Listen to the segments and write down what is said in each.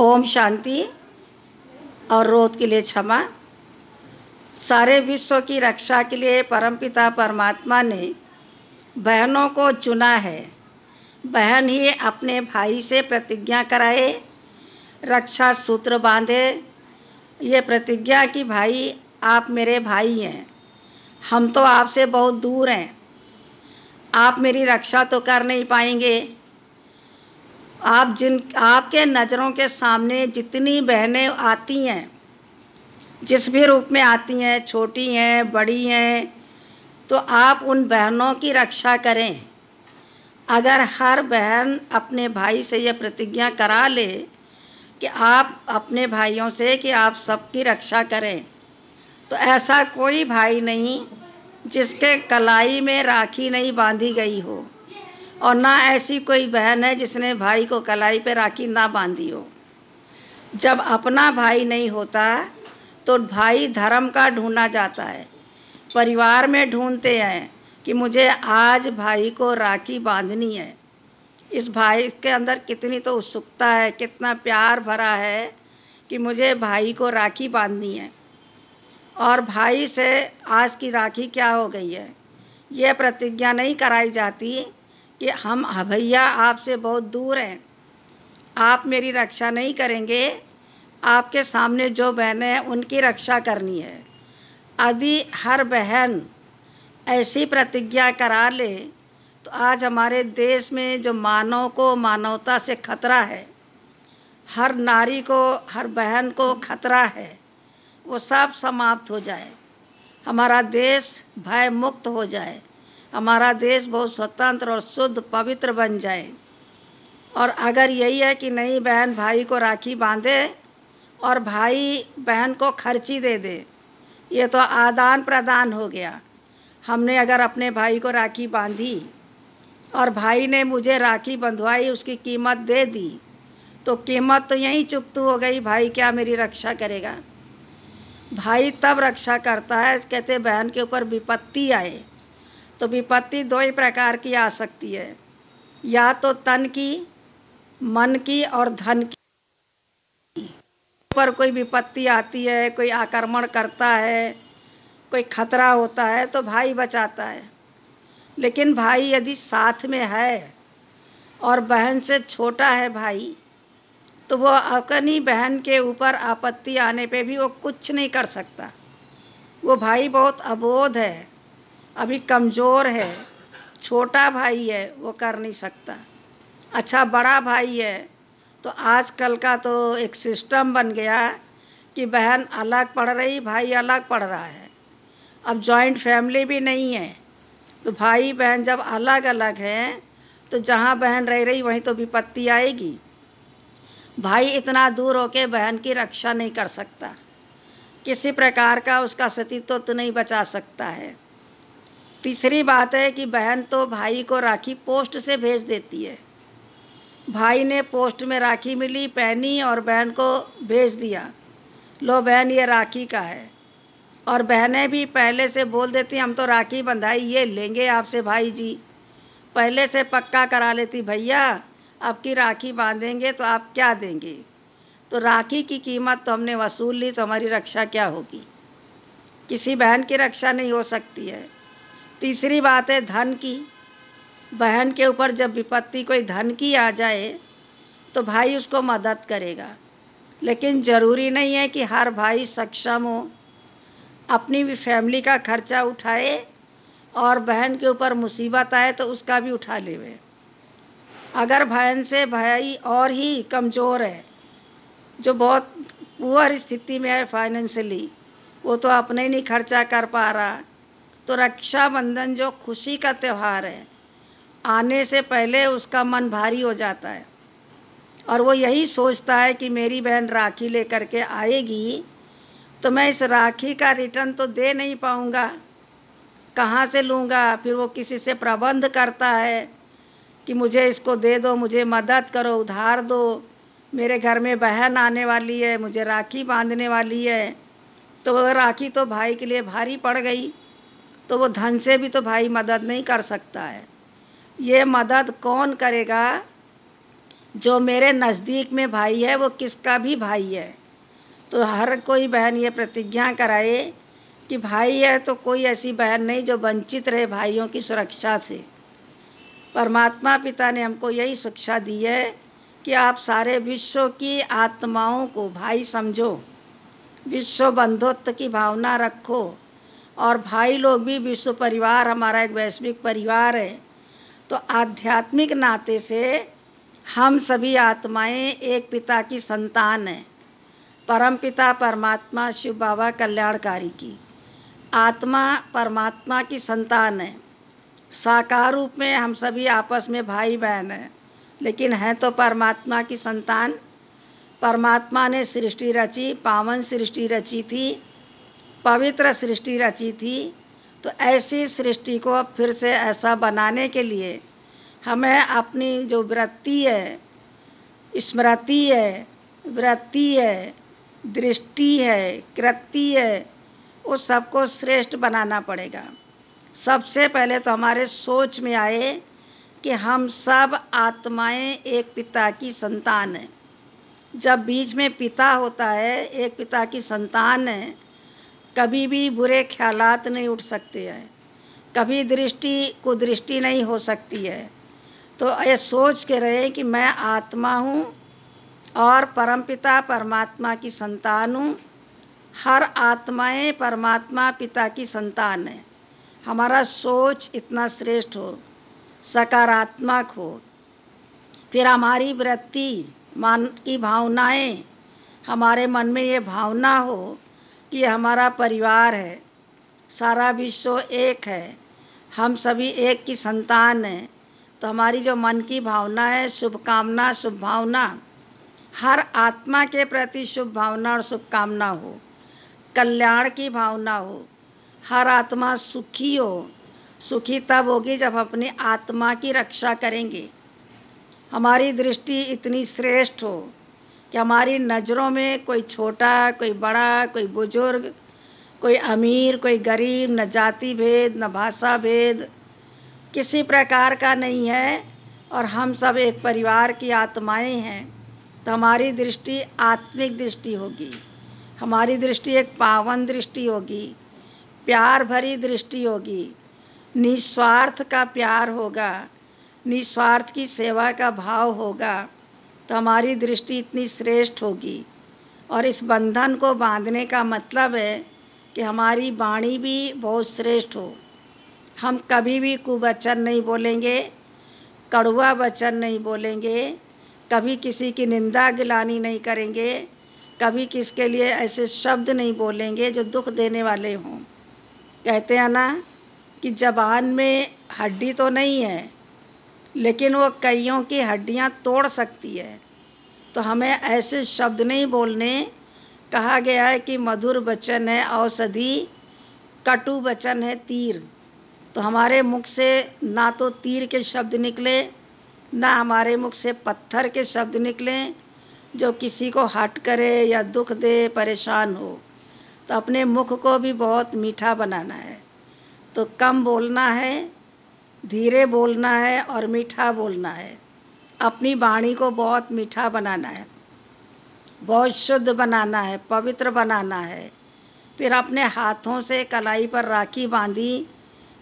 ओम शांति और रोध के लिए क्षमा सारे विश्व की रक्षा के लिए परमपिता परमात्मा ने बहनों को चुना है बहन ही अपने भाई से प्रतिज्ञा कराए रक्षा सूत्र बांधे ये प्रतिज्ञा कि भाई आप मेरे भाई हैं हम तो आपसे बहुत दूर हैं आप मेरी रक्षा तो कर नहीं पाएंगे आप जिन आपके नज़रों के सामने जितनी बहनें आती हैं जिस भी रूप में आती हैं छोटी हैं बड़ी हैं तो आप उन बहनों की रक्षा करें अगर हर बहन अपने भाई से यह प्रतिज्ञा करा ले कि आप अपने भाइयों से कि आप सबकी रक्षा करें तो ऐसा कोई भाई नहीं जिसके कलाई में राखी नहीं बांधी गई हो और ना ऐसी कोई बहन है जिसने भाई को कलाई पे राखी ना बांधी हो जब अपना भाई नहीं होता तो भाई धर्म का ढूंढा जाता है परिवार में ढूंढते हैं कि मुझे आज भाई को राखी बांधनी है इस भाई के अंदर कितनी तो उत्सुकता है कितना प्यार भरा है कि मुझे भाई को राखी बांधनी है और भाई से आज की राखी क्या हो गई है यह प्रतिज्ञा नहीं कराई जाती कि हम भैया आपसे बहुत दूर हैं आप मेरी रक्षा नहीं करेंगे आपके सामने जो बहनें हैं उनकी रक्षा करनी है यदि हर बहन ऐसी प्रतिज्ञा करा ले तो आज हमारे देश में जो मानव को मानवता से खतरा है हर नारी को हर बहन को खतरा है वो सब समाप्त हो जाए हमारा देश भय मुक्त हो जाए हमारा देश बहुत स्वतंत्र और शुद्ध पवित्र बन जाए और अगर यही है कि नहीं बहन भाई को राखी बांधे और भाई बहन को खर्ची दे दे ये तो आदान प्रदान हो गया हमने अगर अपने भाई को राखी बांधी और भाई ने मुझे राखी बंधवाई उसकी कीमत दे दी तो कीमत तो यहीं चुकतू हो गई भाई क्या मेरी रक्षा करेगा भाई तब रक्षा करता है कहते बहन के ऊपर विपत्ति आए तो विपत्ति दो ही प्रकार की आ सकती है या तो तन की मन की और धन की पर कोई विपत्ति आती है कोई आक्रमण करता है कोई खतरा होता है तो भाई बचाता है लेकिन भाई यदि साथ में है और बहन से छोटा है भाई तो वो अपनी बहन के ऊपर आपत्ति आने पे भी वो कुछ नहीं कर सकता वो भाई बहुत अबोध है अभी कमज़ोर है छोटा भाई है वो कर नहीं सकता अच्छा बड़ा भाई है तो आजकल का तो एक सिस्टम बन गया कि बहन अलग पढ़ रही भाई अलग पढ़ रहा है अब जॉइंट फैमिली भी नहीं है तो भाई बहन जब अलग अलग हैं तो जहाँ बहन रह रही वहीं तो विपत्ति आएगी भाई इतना दूर होके बहन की रक्षा नहीं कर सकता किसी प्रकार का उसका सतीत्व तो नहीं बचा सकता है तीसरी बात है कि बहन तो भाई को राखी पोस्ट से भेज देती है भाई ने पोस्ट में राखी मिली पहनी और बहन को भेज दिया लो बहन ये राखी का है और बहनें भी पहले से बोल देती हम तो राखी बंधाई ये लेंगे आपसे भाई जी पहले से पक्का करा लेती भैया आपकी राखी बांधेंगे तो आप क्या देंगे तो राखी की कीमत तो हमने वसूल ली तो हमारी रक्षा क्या होगी किसी बहन की रक्षा नहीं हो सकती है तीसरी बात है धन की बहन के ऊपर जब विपत्ति कोई धन की आ जाए तो भाई उसको मदद करेगा लेकिन ज़रूरी नहीं है कि हर भाई सक्षम हो अपनी भी फैमिली का खर्चा उठाए और बहन के ऊपर मुसीबत आए तो उसका भी उठा लेवे अगर बहन से भाई और ही कमज़ोर है जो बहुत पुअर स्थिति में है फाइनेंशियली वो तो अपने ही नहीं खर्चा कर पा रहा तो रक्षाबंधन जो खुशी का त्यौहार है आने से पहले उसका मन भारी हो जाता है और वो यही सोचता है कि मेरी बहन राखी लेकर के आएगी तो मैं इस राखी का रिटर्न तो दे नहीं पाऊँगा कहाँ से लूँगा फिर वो किसी से प्रबंध करता है कि मुझे इसको दे दो मुझे मदद करो उधार दो मेरे घर में बहन आने वाली है मुझे राखी बांधने वाली है तो वह राखी तो भाई के लिए भारी पड़ गई तो वो धन से भी तो भाई मदद नहीं कर सकता है ये मदद कौन करेगा जो मेरे नज़दीक में भाई है वो किसका भी भाई है तो हर कोई बहन ये प्रतिज्ञा कराए कि भाई है तो कोई ऐसी बहन नहीं जो वंचित रहे भाइयों की सुरक्षा से परमात्मा पिता ने हमको यही शिक्षा दी है कि आप सारे विश्व की आत्माओं को भाई समझो विश्व बंधुत्व की भावना रखो और भाई लोग भी विश्व परिवार हमारा एक वैश्विक परिवार है तो आध्यात्मिक नाते से हम सभी आत्माएं एक पिता की संतान हैं परम पिता परमात्मा शिव बाबा कल्याणकारी की आत्मा परमात्मा की संतान है साकार रूप में हम सभी आपस में भाई बहन हैं लेकिन हैं तो परमात्मा की संतान परमात्मा ने सृष्टि रची पावन सृष्टि रची थी पवित्र सृष्टि रची थी तो ऐसी सृष्टि को फिर से ऐसा बनाने के लिए हमें अपनी जो वृत्ति है स्मृति है वृत्ति है दृष्टि है कृति है उस सबको श्रेष्ठ बनाना पड़ेगा सबसे पहले तो हमारे सोच में आए कि हम सब आत्माएं एक पिता की संतान हैं जब बीच में पिता होता है एक पिता की संतान है कभी भी बुरे ख्यालात नहीं उठ सकते हैं कभी दृष्टि को दृष्टि नहीं हो सकती है तो ये सोच के रहे कि मैं आत्मा हूँ और परमपिता परमात्मा की संतान हूँ हर आत्माएं परमात्मा पिता की संतान है हमारा सोच इतना श्रेष्ठ हो सकारात्मक हो फिर हमारी वृत्ति मन की भावनाएं हमारे मन में ये भावना हो कि हमारा परिवार है सारा विश्व एक है हम सभी एक की संतान है तो हमारी जो मन की भावना है शुभकामना शुभ भावना हर आत्मा के प्रति शुभ भावना और शुभकामना हो कल्याण की भावना हो हर आत्मा सुखी हो सुखी तब होगी जब अपनी आत्मा की रक्षा करेंगे हमारी दृष्टि इतनी श्रेष्ठ हो कि हमारी नज़रों में कोई छोटा कोई बड़ा कोई बुज़ुर्ग कोई अमीर कोई गरीब न जाति भेद न भाषा भेद किसी प्रकार का नहीं है और हम सब एक परिवार की आत्माएं हैं तो हमारी दृष्टि आत्मिक दृष्टि होगी हमारी दृष्टि एक पावन दृष्टि होगी प्यार भरी दृष्टि होगी निस्वार्थ का प्यार होगा निस्वार्थ की सेवा का भाव होगा तो हमारी दृष्टि इतनी श्रेष्ठ होगी और इस बंधन को बांधने का मतलब है कि हमारी वाणी भी बहुत श्रेष्ठ हो हम कभी भी कुवचन नहीं बोलेंगे कड़वा वचन नहीं बोलेंगे कभी किसी की निंदा गिलानी नहीं करेंगे कभी किसके लिए ऐसे शब्द नहीं बोलेंगे जो दुख देने वाले हों कहते हैं ना कि जबान में हड्डी तो नहीं है लेकिन वो कईयों की हड्डियाँ तोड़ सकती है तो हमें ऐसे शब्द नहीं बोलने कहा गया है कि मधुर वचन है औषधि कटु वचन है तीर तो हमारे मुख से ना तो तीर के शब्द निकले ना हमारे मुख से पत्थर के शब्द निकले जो किसी को हट करे या दुख दे परेशान हो तो अपने मुख को भी बहुत मीठा बनाना है तो कम बोलना है धीरे बोलना है और मीठा बोलना है अपनी वाणी को बहुत मीठा बनाना है बहुत शुद्ध बनाना है पवित्र बनाना है फिर अपने हाथों से कलाई पर राखी बांधी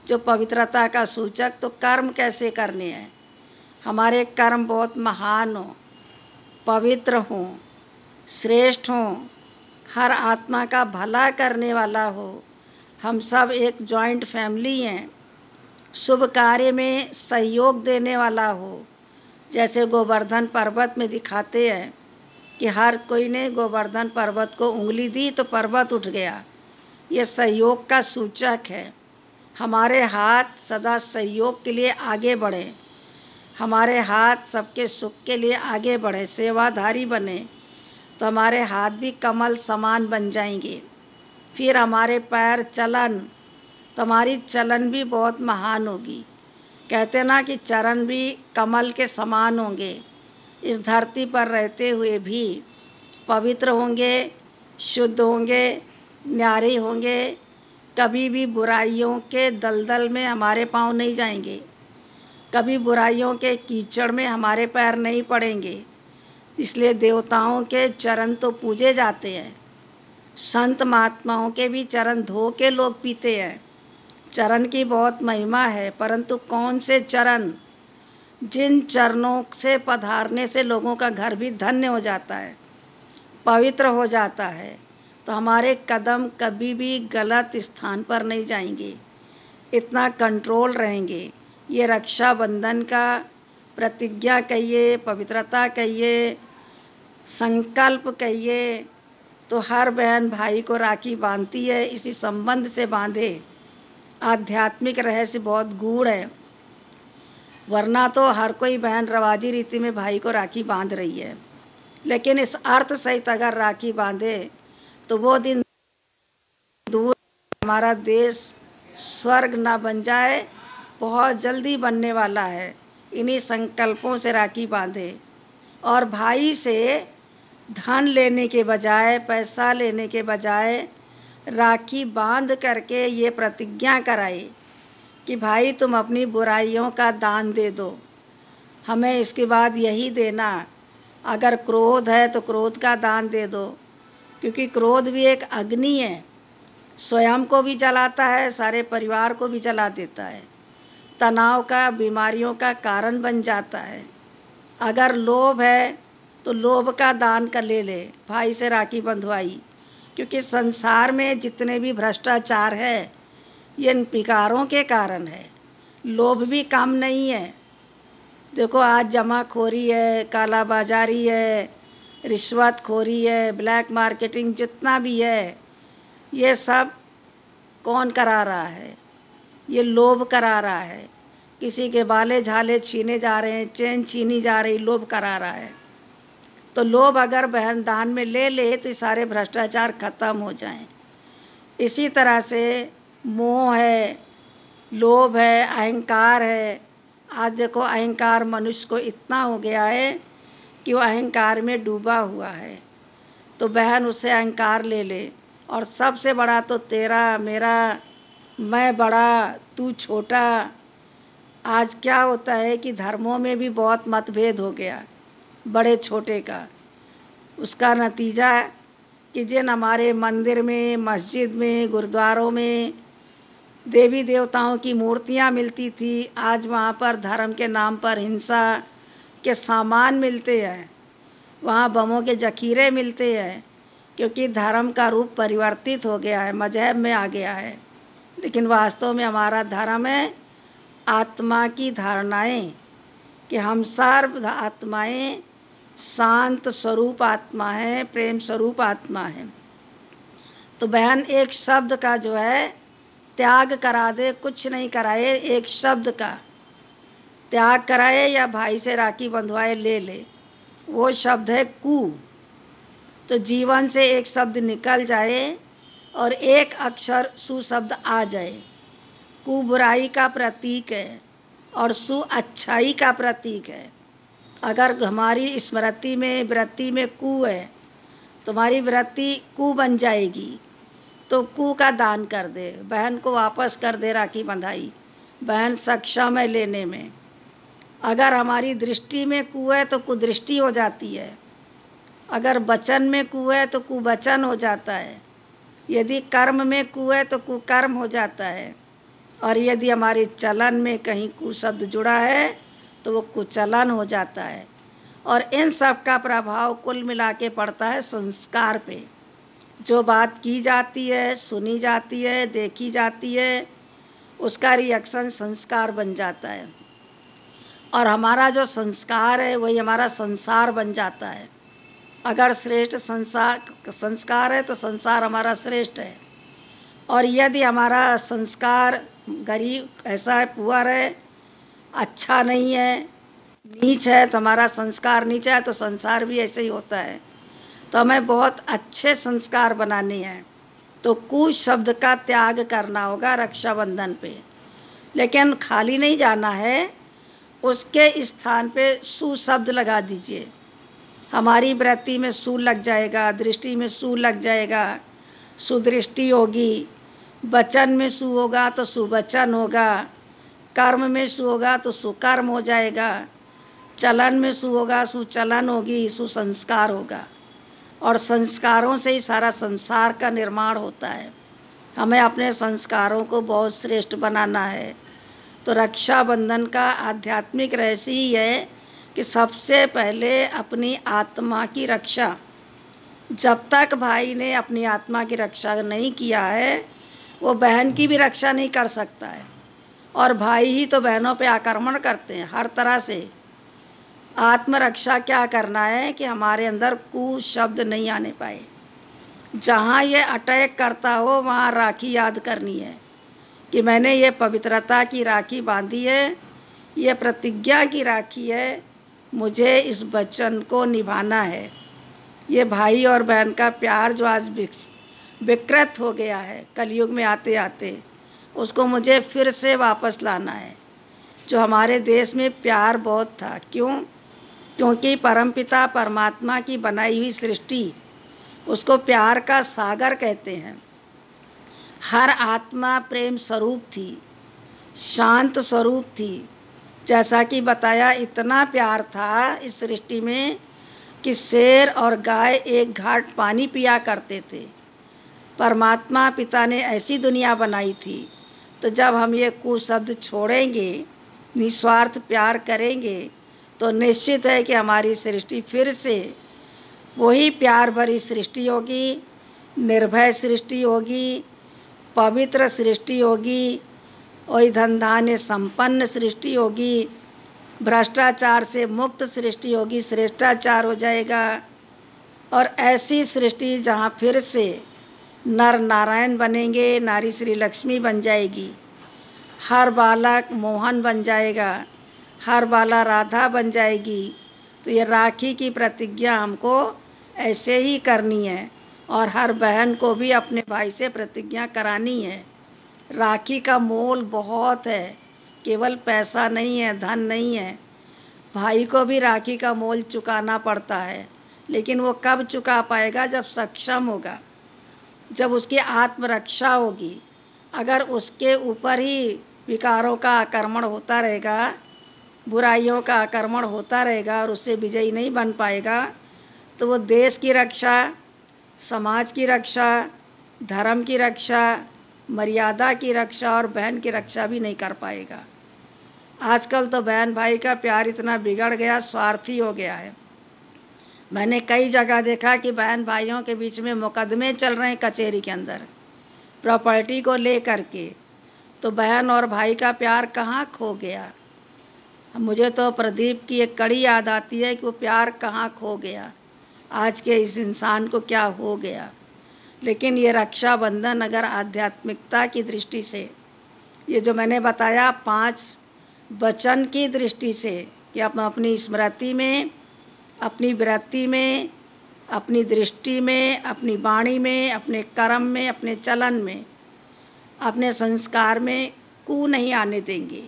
जो पवित्रता का सूचक तो कर्म कैसे करने हैं हमारे कर्म बहुत महान हों पवित्र हों श्रेष्ठ हों हर आत्मा का भला करने वाला हो हम सब एक जॉइंट फैमिली हैं शुभ कार्य में सहयोग देने वाला हो जैसे गोवर्धन पर्वत में दिखाते हैं कि हर कोई ने गोवर्धन पर्वत को उंगली दी तो पर्वत उठ गया ये सहयोग का सूचक है हमारे हाथ सदा सहयोग के लिए आगे बढ़े हमारे हाथ सबके सुख के लिए आगे बढ़े सेवाधारी बने तो हमारे हाथ भी कमल समान बन जाएंगे फिर हमारे पैर चलन तुम्हारी चलन भी बहुत महान होगी कहते हैं ना कि चरण भी कमल के समान होंगे इस धरती पर रहते हुए भी पवित्र होंगे शुद्ध होंगे न्यारे होंगे कभी भी बुराइयों के दलदल में हमारे पाँव नहीं जाएंगे कभी बुराइयों के कीचड़ में हमारे पैर नहीं पड़ेंगे इसलिए देवताओं के चरण तो पूजे जाते हैं संत महात्माओं के भी चरण धो के लोग पीते हैं चरण की बहुत महिमा है परंतु कौन से चरण जिन चरणों से पधारने से लोगों का घर भी धन्य हो जाता है पवित्र हो जाता है तो हमारे कदम कभी भी गलत स्थान पर नहीं जाएंगे इतना कंट्रोल रहेंगे ये रक्षाबंधन का प्रतिज्ञा कहिए पवित्रता कहिए संकल्प कहिए तो हर बहन भाई को राखी बांधती है इसी संबंध से बांधे आध्यात्मिक रहस्य बहुत गूढ़ है वरना तो हर कोई बहन रवाजी रीति में भाई को राखी बांध रही है लेकिन इस अर्थ सहित अगर राखी बांधे तो वो दिन दूर हमारा देश स्वर्ग ना बन जाए बहुत जल्दी बनने वाला है इन्हीं संकल्पों से राखी बांधे और भाई से धन लेने के बजाय पैसा लेने के बजाय राखी बांध करके ये प्रतिज्ञा कराई कि भाई तुम अपनी बुराइयों का दान दे दो हमें इसके बाद यही देना अगर क्रोध है तो क्रोध का दान दे दो क्योंकि क्रोध भी एक अग्नि है स्वयं को भी जलाता है सारे परिवार को भी जला देता है तनाव का बीमारियों का कारण बन जाता है अगर लोभ है तो लोभ का दान कर ले ले भाई से राखी बंधवाई क्योंकि संसार में जितने भी भ्रष्टाचार है ये इन के कारण है लोभ भी कम नहीं है देखो आज जमाखोरी है काला बाजारी है रिश्वत खोरी है ब्लैक मार्केटिंग जितना भी है ये सब कौन करा रहा है ये लोभ करा रहा है किसी के बाले झाले छीने जा रहे हैं चेन छीनी जा रही लोभ करा रहा है तो लोभ अगर बहन दान में ले ले तो सारे भ्रष्टाचार खत्म हो जाएं इसी तरह से मोह है लोभ है अहंकार है आज देखो अहंकार मनुष्य को इतना हो गया है कि वो अहंकार में डूबा हुआ है तो बहन उससे अहंकार ले ले और सबसे बड़ा तो तेरा मेरा मैं बड़ा तू छोटा आज क्या होता है कि धर्मों में भी बहुत मतभेद हो गया बड़े छोटे का उसका नतीजा कि जिन हमारे मंदिर में मस्जिद में गुरुद्वारों में देवी देवताओं की मूर्तियाँ मिलती थी आज वहाँ पर धर्म के नाम पर हिंसा के सामान मिलते हैं वहाँ बमों के जखीरे मिलते हैं क्योंकि धर्म का रूप परिवर्तित हो गया है मजहब में आ गया है लेकिन वास्तव में हमारा धर्म है आत्मा की धारणाएं कि हम सर्व आत्माएं शांत स्वरूप आत्मा है प्रेम स्वरूप आत्मा है तो बहन एक शब्द का जो है त्याग करा दे कुछ नहीं कराए एक शब्द का त्याग कराए या भाई से राखी बंधवाए ले ले वो शब्द है कु तो जीवन से एक शब्द निकल जाए और एक अक्षर सुशब्द आ जाए कु बुराई का प्रतीक है और सु अच्छाई का प्रतीक है अगर हमारी स्मृति में वृत्ति में कु है तुम्हारी वृत्ति कु बन जाएगी तो कु का दान कर दे बहन को वापस कर दे राखी बंधाई बहन सक्षम है लेने में अगर हमारी दृष्टि में कु है तो कुदृष्टि हो जाती है अगर वचन में कु है तो कुवचन हो जाता है यदि कर्म में कु है तो कुकर्म हो जाता है और यदि हमारे चलन में कहीं कुशब्द जुड़ा है तो वो कुचलन हो जाता है और इन सब का प्रभाव कुल मिला के पड़ता है संस्कार पे जो बात की जाती है सुनी जाती है देखी जाती है उसका रिएक्शन संस्कार बन जाता है और हमारा जो संस्कार है वही हमारा संसार बन जाता है अगर श्रेष्ठ संसार संस्कार है तो संसार हमारा श्रेष्ठ है और यदि हमारा संस्कार गरीब ऐसा है पुअर है अच्छा नहीं है नीच है तो हमारा संस्कार नीचा है तो संसार भी ऐसे ही होता है तो हमें बहुत अच्छे संस्कार बनाने हैं तो कुछ शब्द का त्याग करना होगा रक्षाबंधन पे लेकिन खाली नहीं जाना है उसके स्थान पे सु शब्द लगा दीजिए हमारी वृत्ति में सू लग जाएगा दृष्टि में सू लग जाएगा सुदृष्टि होगी वचन में सु होगा तो सुवचन होगा कर्म में सु होगा तो सुकर्म हो जाएगा चलन में सु होगा सुचलन होगी सुसंस्कार होगा और संस्कारों से ही सारा संसार का निर्माण होता है हमें अपने संस्कारों को बहुत श्रेष्ठ बनाना है तो रक्षाबंधन का आध्यात्मिक रहस्य ही है कि सबसे पहले अपनी आत्मा की रक्षा जब तक भाई ने अपनी आत्मा की रक्षा नहीं किया है वो बहन की भी रक्षा नहीं कर सकता है और भाई ही तो बहनों पे आक्रमण करते हैं हर तरह से आत्मरक्षा क्या करना है कि हमारे अंदर कु शब्द नहीं आने पाए जहाँ ये अटैक करता हो वहाँ राखी याद करनी है कि मैंने ये पवित्रता की राखी बांधी है ये प्रतिज्ञा की राखी है मुझे इस बचन को निभाना है ये भाई और बहन का प्यार जो आज विकृत हो गया है कलयुग में आते आते उसको मुझे फिर से वापस लाना है जो हमारे देश में प्यार बहुत था क्यों क्योंकि परमपिता परमात्मा की बनाई हुई सृष्टि उसको प्यार का सागर कहते हैं हर आत्मा प्रेम स्वरूप थी शांत स्वरूप थी जैसा कि बताया इतना प्यार था इस सृष्टि में कि शेर और गाय एक घाट पानी पिया करते थे परमात्मा पिता ने ऐसी दुनिया बनाई थी तो जब हम ये कुशब्द छोड़ेंगे निस्वार्थ प्यार करेंगे तो निश्चित है कि हमारी सृष्टि फिर से वही प्यार भरी सृष्टि होगी निर्भय सृष्टि होगी पवित्र सृष्टि होगी वही धन धान्य संपन्न सृष्टि होगी भ्रष्टाचार से मुक्त सृष्टि होगी श्रेष्टाचार हो जाएगा और ऐसी सृष्टि जहाँ फिर से नर नारायण बनेंगे नारी श्री लक्ष्मी बन जाएगी हर बालक मोहन बन जाएगा हर बाला राधा बन जाएगी तो ये राखी की प्रतिज्ञा हमको ऐसे ही करनी है और हर बहन को भी अपने भाई से प्रतिज्ञा करानी है राखी का मोल बहुत है केवल पैसा नहीं है धन नहीं है भाई को भी राखी का मोल चुकाना पड़ता है लेकिन वो कब चुका पाएगा जब सक्षम होगा जब उसकी आत्मरक्षा होगी अगर उसके ऊपर ही विकारों का आक्रमण होता रहेगा बुराइयों का आक्रमण होता रहेगा और उससे विजयी नहीं बन पाएगा तो वो देश की रक्षा समाज की रक्षा धर्म की रक्षा मर्यादा की रक्षा और बहन की रक्षा भी नहीं कर पाएगा आजकल तो बहन भाई का प्यार इतना बिगड़ गया स्वार्थी हो गया है मैंने कई जगह देखा कि बहन भाइयों के बीच में मुकदमे चल रहे हैं कचहरी के अंदर प्रॉपर्टी को ले के तो बहन और भाई का प्यार कहाँ खो गया मुझे तो प्रदीप की एक कड़ी याद आती है कि वो प्यार कहाँ खो गया आज के इस इंसान को क्या हो गया लेकिन ये रक्षाबंधन अगर आध्यात्मिकता की दृष्टि से ये जो मैंने बताया पांच वचन की दृष्टि से कि आप अपनी स्मृति में अपनी वृत्ति में अपनी दृष्टि में अपनी वाणी में अपने कर्म में अपने चलन में अपने संस्कार में कु नहीं आने देंगे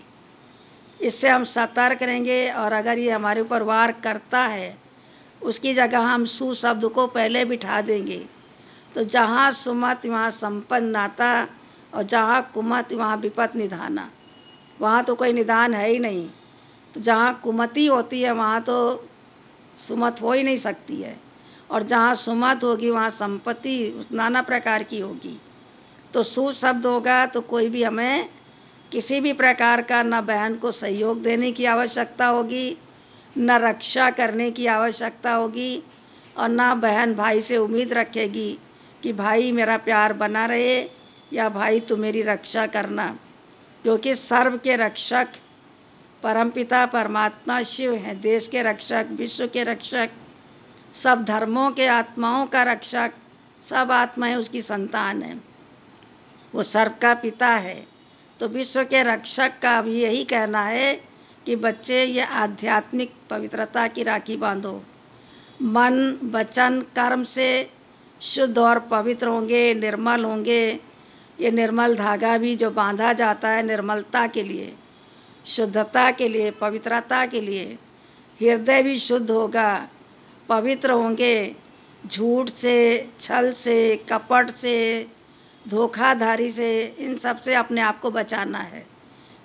इससे हम सतर्क रहेंगे और अगर ये हमारे ऊपर वार करता है उसकी जगह हम सु शब्द को पहले बिठा देंगे तो जहाँ सुमत वहाँ संपन्न नाता और जहाँ कुमत वहाँ विपत निधाना वहाँ तो कोई निदान है ही नहीं तो जहाँ कुमति होती है वहाँ तो सुमत हो ही नहीं सकती है और जहाँ सुमत होगी वहाँ संपत्ति उस नाना प्रकार की होगी तो सुशब्द होगा तो कोई भी हमें किसी भी प्रकार का न बहन को सहयोग देने की आवश्यकता होगी न रक्षा करने की आवश्यकता होगी और न बहन भाई से उम्मीद रखेगी कि भाई मेरा प्यार बना रहे या भाई तू मेरी रक्षा करना क्योंकि सर्व के रक्षक परमपिता परमात्मा शिव हैं देश के रक्षक विश्व के रक्षक सब धर्मों के आत्माओं का रक्षक सब आत्माएं उसकी संतान हैं वो सर्व का पिता है तो विश्व के रक्षक का भी यही कहना है कि बच्चे ये आध्यात्मिक पवित्रता की राखी बांधो मन वचन कर्म से शुद्ध और पवित्र होंगे निर्मल होंगे ये निर्मल धागा भी जो बांधा जाता है निर्मलता के लिए शुद्धता के लिए पवित्रता के लिए हृदय भी शुद्ध होगा पवित्र होंगे झूठ से छल से कपट से धोखाधारी से इन सब से अपने आप को बचाना है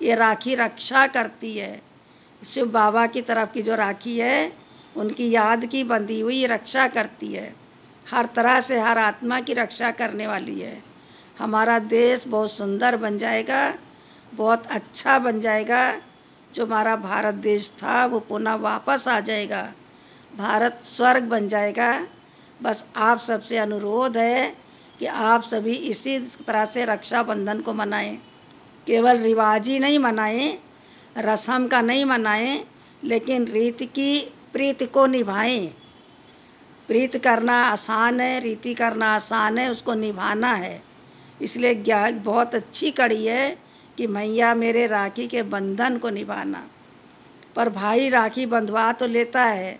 ये राखी रक्षा करती है शिव बाबा की तरफ की जो राखी है उनकी याद की बंधी हुई रक्षा करती है हर तरह से हर आत्मा की रक्षा करने वाली है हमारा देश बहुत सुंदर बन जाएगा बहुत अच्छा बन जाएगा जो हमारा भारत देश था वो पुनः वापस आ जाएगा भारत स्वर्ग बन जाएगा बस आप सबसे अनुरोध है कि आप सभी इसी तरह से रक्षाबंधन को मनाएं केवल रिवाज ही नहीं मनाएं रस्म का नहीं मनाएं लेकिन रीति की प्रीत को निभाएं प्रीत करना आसान है रीति करना आसान है उसको निभाना है इसलिए बहुत अच्छी कड़ी है कि मैया मेरे राखी के बंधन को निभाना पर भाई राखी बंधवा तो लेता है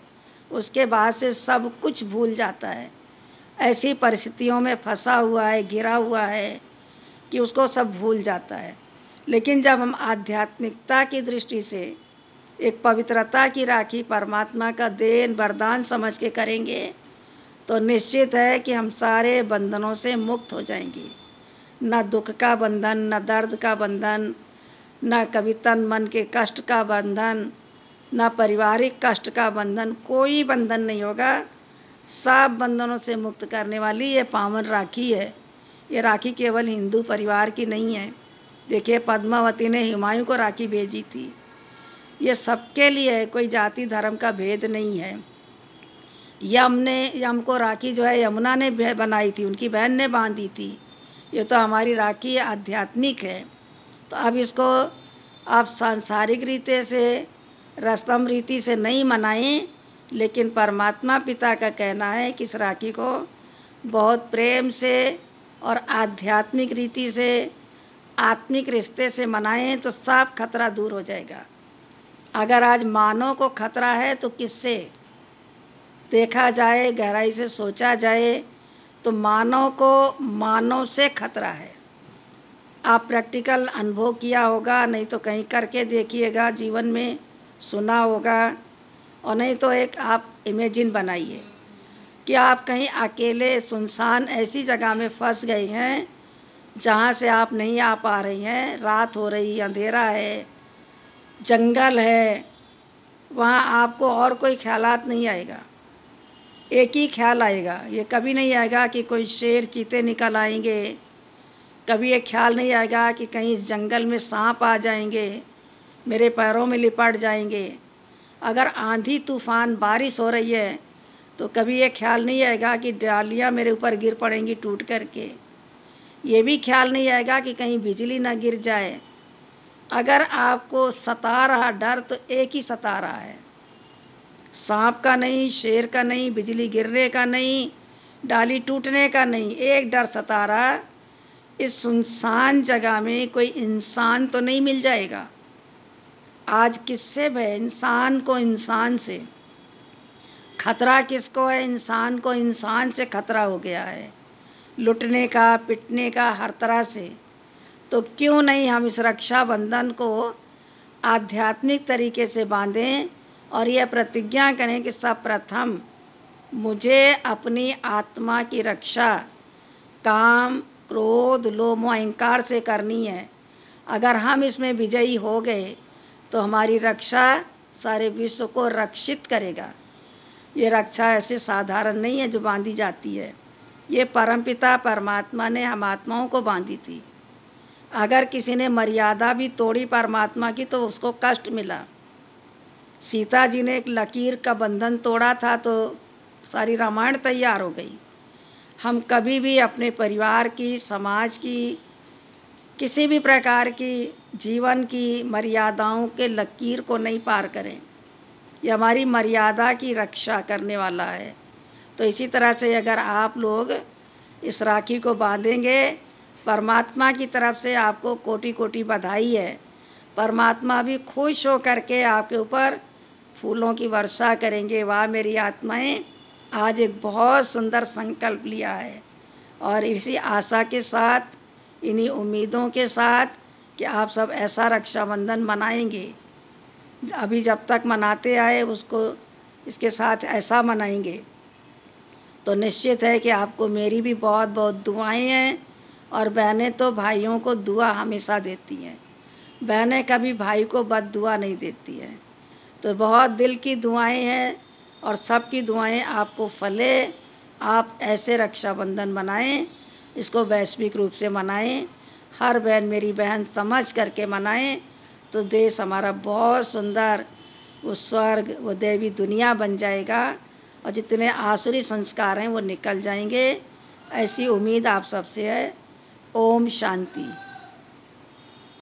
उसके बाद से सब कुछ भूल जाता है ऐसी परिस्थितियों में फंसा हुआ है घिरा हुआ है कि उसको सब भूल जाता है लेकिन जब हम आध्यात्मिकता की दृष्टि से एक पवित्रता की राखी परमात्मा का देन वरदान समझ के करेंगे तो निश्चित है कि हम सारे बंधनों से मुक्त हो जाएंगे न दुख का बंधन न दर्द का बंधन न कभी तन मन के कष्ट का बंधन न पारिवारिक कष्ट का बंधन कोई बंधन नहीं होगा सब बंधनों से मुक्त करने वाली ये पावन राखी है ये राखी केवल हिंदू परिवार की नहीं है देखिए पद्मावती ने हिमायू को राखी भेजी थी ये सबके लिए है कोई जाति धर्म का भेद नहीं है यम ने यम को राखी जो है यमुना ने बनाई थी उनकी बहन ने बांधी थी ये तो हमारी राखी आध्यात्मिक है तो अब इसको आप सांसारिक रीति से रस्तम रीति से नहीं मनाएं लेकिन परमात्मा पिता का कहना है कि इस राखी को बहुत प्रेम से और आध्यात्मिक रीति से आत्मिक रिश्ते से मनाएं तो साफ खतरा दूर हो जाएगा अगर आज मानव को खतरा है तो किससे देखा जाए गहराई से सोचा जाए तो मानव को मानव से खतरा है आप प्रैक्टिकल अनुभव किया होगा नहीं तो कहीं करके देखिएगा जीवन में सुना होगा और नहीं तो एक आप इमेजिन बनाइए कि आप कहीं अकेले सुनसान ऐसी जगह में फंस गए हैं जहाँ से आप नहीं आ पा रही हैं रात हो रही अंधेरा है जंगल है वहाँ आपको और कोई ख्यालात नहीं आएगा एक ही ख्याल आएगा ये कभी नहीं आएगा कि कोई शेर चीते निकल आएंगे कभी ये ख्याल नहीं आएगा कि कहीं जंगल में सांप आ जाएंगे मेरे पैरों में लिपट जाएंगे अगर आंधी तूफान बारिश हो रही है तो कभी ये ख्याल नहीं आएगा कि डालियाँ मेरे ऊपर गिर पड़ेंगी टूट करके ये भी ख्याल नहीं आएगा कि कहीं बिजली ना गिर जाए अगर आपको सता रहा डर तो एक ही सता रहा है सांप का नहीं शेर का नहीं बिजली गिरने का नहीं डाली टूटने का नहीं एक डर सता रहा इस सुनसान जगह में कोई इंसान तो नहीं मिल जाएगा आज किससे भय इंसान को इंसान से खतरा किसको है इंसान को इंसान से खतरा हो गया है लुटने का पिटने का हर तरह से तो क्यों नहीं हम इस रक्षाबंधन को आध्यात्मिक तरीके से बांधें और यह प्रतिज्ञा करें कि प्रथम मुझे अपनी आत्मा की रक्षा काम क्रोध लोमो अहंकार से करनी है अगर हम इसमें विजयी हो गए तो हमारी रक्षा सारे विश्व को रक्षित करेगा ये रक्षा ऐसे साधारण नहीं है जो बांधी जाती है ये परमपिता परमात्मा ने हम आत्माओं को बांधी थी अगर किसी ने मर्यादा भी तोड़ी परमात्मा की तो उसको कष्ट मिला सीता जी ने एक लकीर का बंधन तोड़ा था तो सारी रामायण तैयार हो गई हम कभी भी अपने परिवार की समाज की किसी भी प्रकार की जीवन की मर्यादाओं के लकीर को नहीं पार करें ये हमारी मर्यादा की रक्षा करने वाला है तो इसी तरह से अगर आप लोग इस राखी को बांधेंगे परमात्मा की तरफ से आपको कोटि कोटि बधाई है परमात्मा भी खुश हो करके आपके ऊपर फूलों की वर्षा करेंगे वाह मेरी आत्माएं आज एक बहुत सुंदर संकल्प लिया है और इसी आशा के साथ इन्हीं उम्मीदों के साथ कि आप सब ऐसा रक्षाबंधन मनाएंगे अभी जब तक मनाते आए उसको इसके साथ ऐसा मनाएंगे तो निश्चित है कि आपको मेरी भी बहुत बहुत दुआएं हैं और बहनें तो भाइयों को दुआ हमेशा देती हैं बहनें कभी भाई को बद दुआ नहीं देती हैं तो बहुत दिल की दुआएं हैं और सबकी दुआएं आपको फले आप ऐसे रक्षाबंधन मनाएं इसको वैश्विक रूप से मनाएं हर बहन मेरी बहन समझ करके मनाएं तो देश हमारा बहुत सुंदर वो स्वर्ग वो देवी दुनिया बन जाएगा और जितने आसुरी संस्कार हैं वो निकल जाएंगे ऐसी उम्मीद आप सबसे है ओम शांति